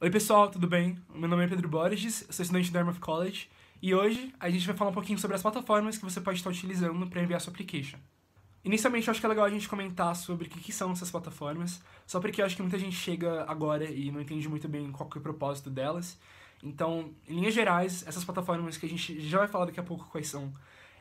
Oi pessoal, tudo bem? Meu nome é Pedro Borges, sou estudante do Dartmouth College e hoje a gente vai falar um pouquinho sobre as plataformas que você pode estar utilizando para enviar sua application. Inicialmente, eu acho que é legal a gente comentar sobre o que, são essas plataformas, só porque eu acho que muita gente chega agora e não entende muito bem qual é o propósito delas. Então, em linhas gerais, essas plataformas que a gente já vai falar daqui a pouco quais são,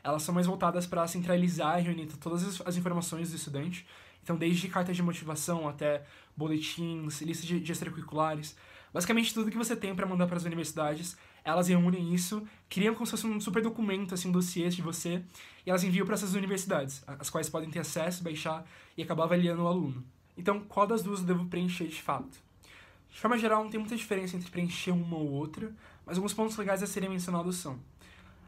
elas são mais voltadas para centralizar e reunir todas as informações do estudante. Então, desde cartas de motivação até boletins, listas de, de extracurriculares, basicamente tudo que você tem para mandar para as universidades, elas reúnem isso, criam como se fosse um super documento, assim, um dossiê de você, e elas enviam para essas universidades, as quais podem ter acesso, baixar e acabar avaliando o aluno. Então, qual das duas eu devo preencher de fato? De forma geral, não tem muita diferença entre preencher uma ou outra, mas alguns pontos legais a serem mencionados são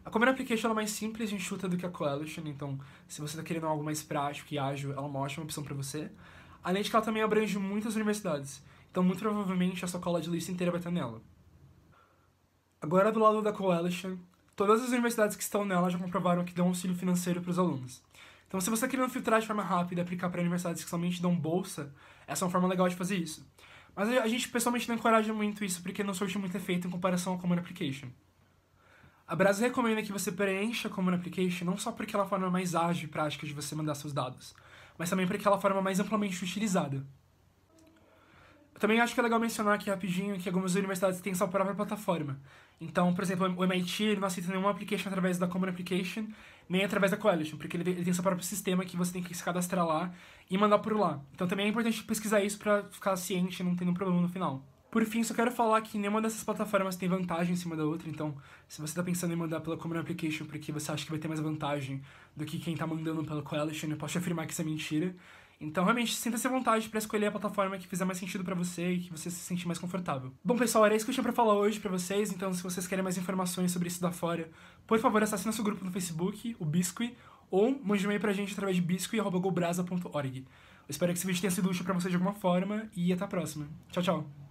a Common Application é mais simples e enxuta do que a Coalition, então se você está querendo algo mais prático e ágil, ela é uma ótima opção para você. Além de que ela também abrange muitas universidades, então muito provavelmente a sua cola de lista inteira vai estar nela. Agora do lado da Coalition, todas as universidades que estão nela já comprovaram que dão auxílio financeiro para os alunos. Então se você está querendo filtrar de forma rápida e aplicar para universidades que somente dão bolsa, essa é uma forma legal de fazer isso. Mas a gente pessoalmente não encoraja muito isso porque não surge muito efeito em comparação à Common Application. A Brasil recomenda que você preencha a Common Application não só porque ela é a forma mais ágil e prática de você mandar seus dados, mas também porque ela é a forma mais amplamente utilizada. Eu também acho que é legal mencionar aqui rapidinho que algumas universidades têm sua própria plataforma. Então, por exemplo, o MIT não aceita nenhuma application através da Common Application, nem através da Coalition, porque ele, tem seu próprio sistema que você tem que se cadastrar lá e mandar por lá. Então também é importante pesquisar isso para ficar ciente e não ter nenhum problema no final. Por fim, só quero falar que nenhuma dessas plataformas tem vantagem em cima da outra, então se você está pensando em mandar pela Common Application porque você acha que vai ter mais vantagem do que quem está mandando pela Coalition, eu posso te afirmar que isso é mentira. Então, realmente, sinta-se à vontade para escolher a plataforma que fizer mais sentido para você e que você se sentir mais confortável. Bom, pessoal, era isso que eu tinha para falar hoje para vocês. Então, se vocês querem mais informações sobre isso da fora, por favor, acesse nosso grupo no Facebook, o Biscuit, ou mande um e-mail para a gente através de biscuit.gobrasa.org. Eu espero que esse vídeo tenha sido útil para você de alguma forma e até a próxima. Tchau, tchau!